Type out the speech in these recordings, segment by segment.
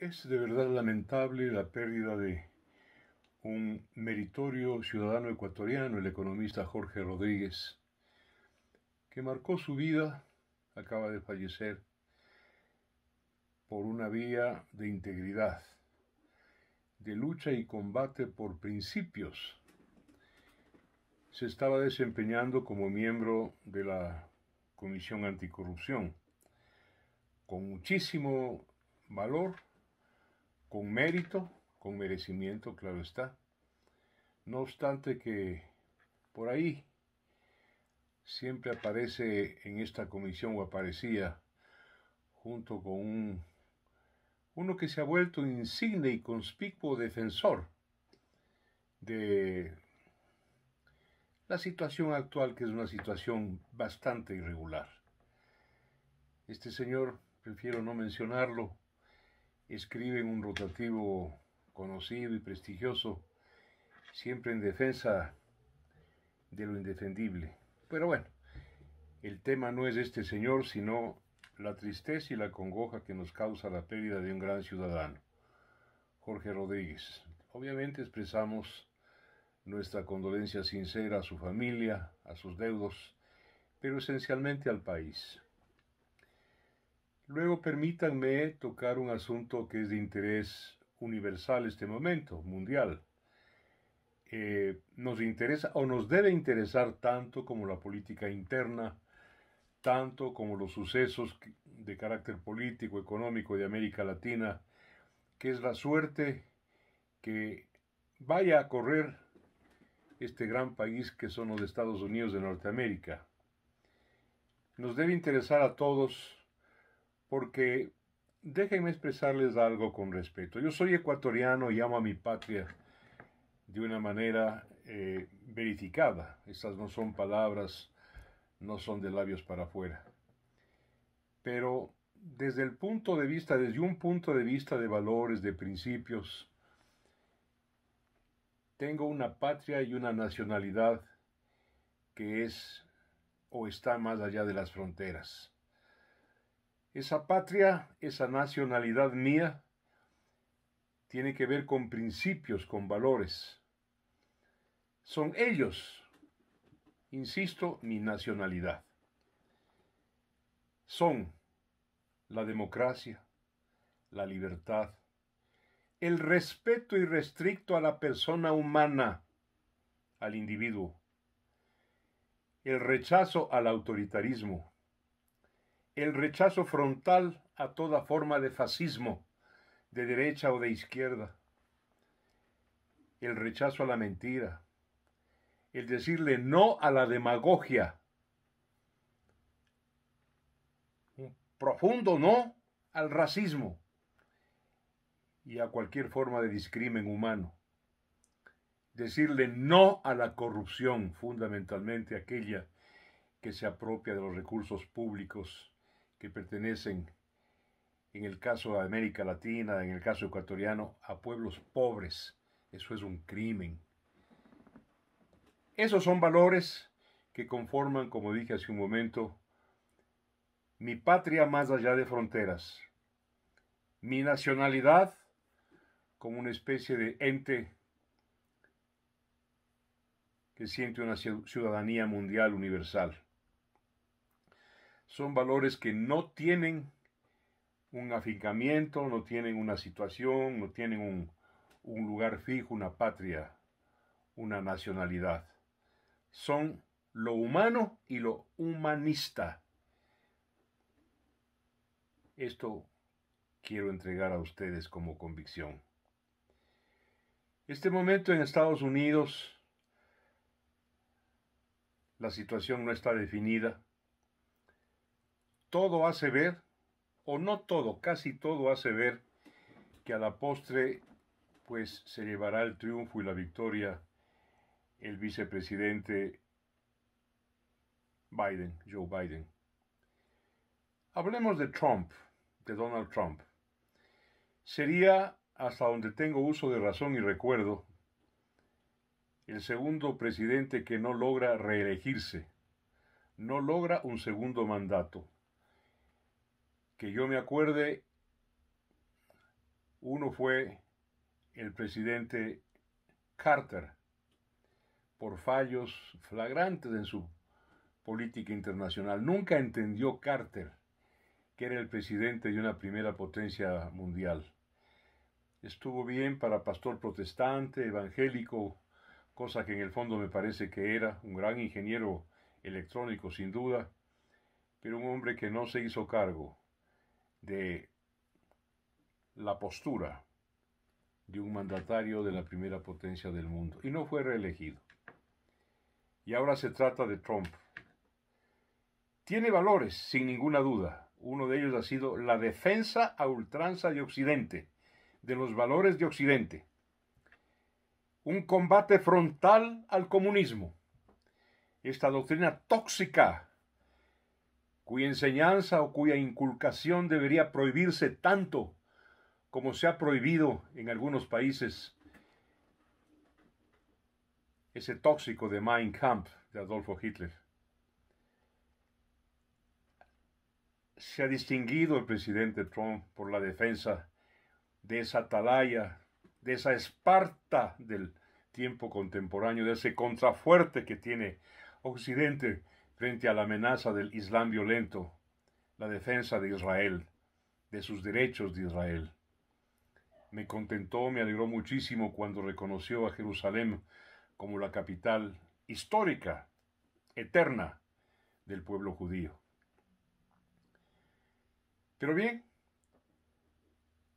Es de verdad lamentable la pérdida de un meritorio ciudadano ecuatoriano, el economista Jorge Rodríguez, que marcó su vida, acaba de fallecer, por una vía de integridad, de lucha y combate por principios. Se estaba desempeñando como miembro de la Comisión Anticorrupción, con muchísimo valor con mérito, con merecimiento, claro está. No obstante que por ahí siempre aparece en esta comisión o aparecía junto con un, uno que se ha vuelto insigne y conspicuo defensor de la situación actual, que es una situación bastante irregular. Este señor, prefiero no mencionarlo, escribe en un rotativo conocido y prestigioso, siempre en defensa de lo indefendible. Pero bueno, el tema no es este señor, sino la tristeza y la congoja que nos causa la pérdida de un gran ciudadano, Jorge Rodríguez. Obviamente expresamos nuestra condolencia sincera a su familia, a sus deudos, pero esencialmente al país. Luego permítanme tocar un asunto que es de interés universal este momento, mundial. Eh, nos interesa o nos debe interesar tanto como la política interna, tanto como los sucesos de carácter político, económico de América Latina, que es la suerte que vaya a correr este gran país que son los Estados Unidos de Norteamérica. Nos debe interesar a todos porque déjenme expresarles algo con respeto. Yo soy ecuatoriano y amo a mi patria de una manera eh, verificada. Estas no son palabras, no son de labios para afuera. Pero desde el punto de vista, desde un punto de vista de valores, de principios, tengo una patria y una nacionalidad que es o está más allá de las fronteras. Esa patria, esa nacionalidad mía, tiene que ver con principios, con valores. Son ellos, insisto, mi nacionalidad. Son la democracia, la libertad, el respeto irrestricto a la persona humana, al individuo, el rechazo al autoritarismo, el rechazo frontal a toda forma de fascismo, de derecha o de izquierda, el rechazo a la mentira, el decirle no a la demagogia, un profundo no al racismo y a cualquier forma de discrimen humano. Decirle no a la corrupción, fundamentalmente aquella que se apropia de los recursos públicos que pertenecen, en el caso de América Latina, en el caso ecuatoriano, a pueblos pobres. Eso es un crimen. Esos son valores que conforman, como dije hace un momento, mi patria más allá de fronteras, mi nacionalidad como una especie de ente que siente una ciudadanía mundial universal son valores que no tienen un afincamiento, no tienen una situación, no tienen un, lugar fijo, una patria, una nacionalidad. Son lo humano y lo humanista. Esto quiero entregar a ustedes como convicción. Este momento en Estados Unidos, la situación no está definida todo hace ver, o no todo, casi todo hace ver, que a la postre pues se llevará el triunfo y la victoria el vicepresidente Biden, Joe Biden. Hablemos de Trump, de Donald Trump. Sería, hasta donde tengo uso de razón y recuerdo, el segundo presidente que no logra reelegirse, no logra un segundo mandato que yo me acuerde, uno fue el presidente Carter por fallos flagrantes en su política internacional. Nunca entendió Carter que era el presidente de una primera potencia mundial. Estuvo bien para pastor protestante, evangélico, cosa que en el fondo me parece que era un gran ingeniero electrónico sin duda, pero un hombre que no se hizo cargo de la postura de un mandatario de la primera potencia del mundo y no fue reelegido. Y ahora se trata de Trump. Tiene valores, sin ninguna duda. Uno de ellos ha sido la defensa a ultranza de Occidente, de los valores de Occidente. Un combate frontal al comunismo. Esta doctrina tóxica cuya enseñanza o cuya inculcación debería prohibirse tanto como se ha prohibido en algunos países ese tóxico de Mein Kampf de Adolfo Hitler. Se ha distinguido el presidente Trump por la defensa de esa atalaya, de esa Esparta del tiempo contemporáneo, de ese contrafuerte que tiene Occidente frente a la amenaza del Islam violento, la defensa de Israel, de sus derechos de Israel. Me contentó, me alegró muchísimo cuando reconoció a Jerusalén como la capital histórica, eterna, del pueblo judío. Pero bien,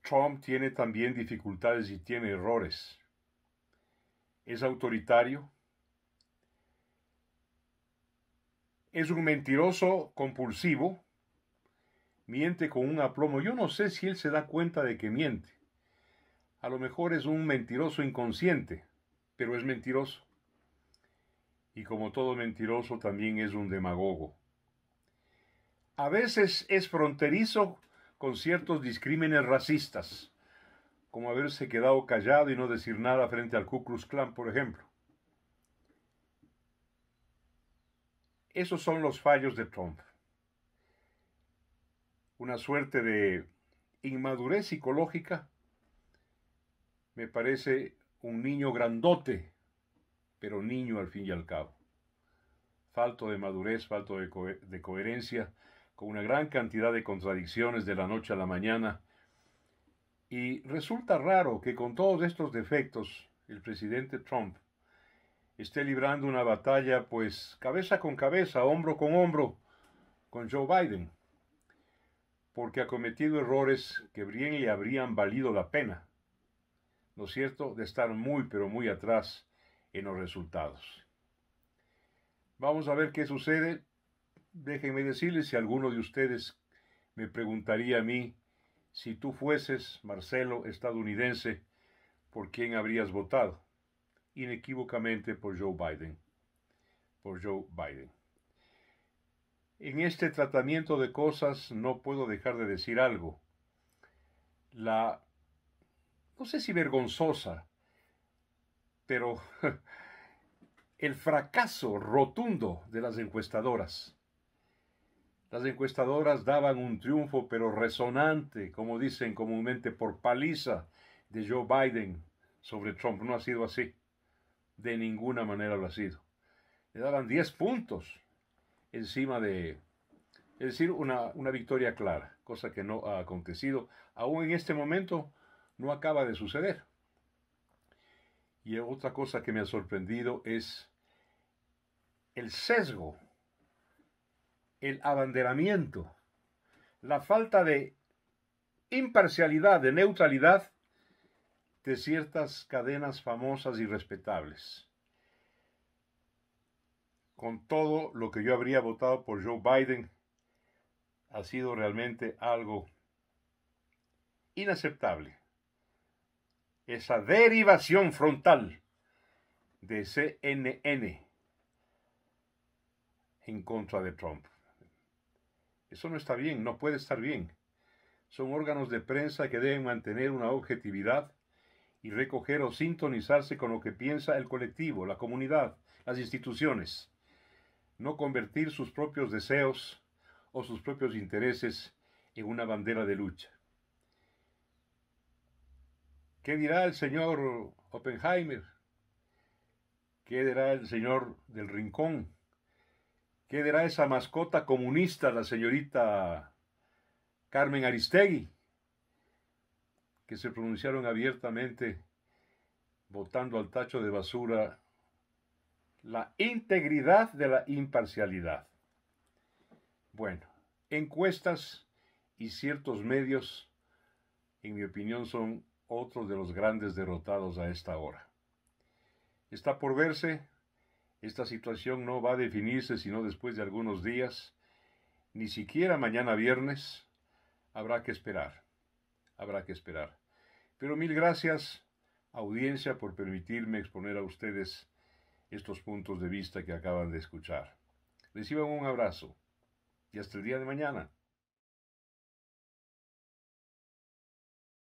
Trump tiene también dificultades y tiene errores. Es autoritario, es un mentiroso compulsivo, miente con un aplomo. Yo no sé si él se da cuenta de que miente. A lo mejor es un mentiroso inconsciente, pero es mentiroso. Y como todo mentiroso también es un demagogo. A veces es fronterizo con ciertos discrímenes racistas, como haberse quedado callado y no decir nada frente al Ku Klux Klan, por ejemplo. Esos son los fallos de Trump. Una suerte de inmadurez psicológica. Me parece un niño grandote, pero niño al fin y al cabo. Falto de madurez, falto de, coherencia, con una gran cantidad de contradicciones de la noche a la mañana. Y resulta raro que con todos estos defectos, el presidente Trump esté librando una batalla, pues cabeza con cabeza, hombro con hombro, con Joe Biden, porque ha cometido errores que bien le habrían valido la pena, ¿no es cierto?, de estar muy, pero muy atrás en los resultados. Vamos a ver qué sucede. Déjenme decirles si alguno de ustedes me preguntaría a mí, si tú fueses, Marcelo, estadounidense, ¿por quién habrías votado? inequívocamente por Joe Biden. Por Joe Biden. En este tratamiento de cosas no puedo dejar de decir algo. La, no sé si vergonzosa, pero el fracaso rotundo de las encuestadoras. Las encuestadoras daban un triunfo, pero resonante, como dicen comúnmente, por paliza de Joe Biden sobre Trump. No ha sido así de ninguna manera lo ha sido. Le daban 10 puntos encima de... Es decir, una, una victoria clara, cosa que no ha acontecido. Aún en este momento no acaba de suceder. Y otra cosa que me ha sorprendido es el sesgo, el abanderamiento, la falta de imparcialidad, de neutralidad de ciertas cadenas famosas y respetables. Con todo lo que yo habría votado por Joe Biden, ha sido realmente algo inaceptable. Esa derivación frontal de CNN en contra de Trump. Eso no está bien, no puede estar bien. Son órganos de prensa que deben mantener una objetividad y recoger o sintonizarse con lo que piensa el colectivo, la comunidad, las instituciones. No convertir sus propios deseos o sus propios intereses en una bandera de lucha. ¿Qué dirá el señor Oppenheimer? ¿Qué dirá el señor del Rincón? ¿Qué dirá esa mascota comunista, la señorita Carmen Aristegui? que se pronunciaron abiertamente votando al tacho de basura la integridad de la imparcialidad. Bueno, encuestas y ciertos medios, en mi opinión, son otros de los grandes derrotados a esta hora. Está por verse, esta situación no va a definirse sino después de algunos días, ni siquiera mañana viernes, habrá que esperar, habrá que esperar. Pero mil gracias, audiencia, por permitirme exponer a ustedes estos puntos de vista que acaban de escuchar. Reciban un abrazo y hasta el día de mañana.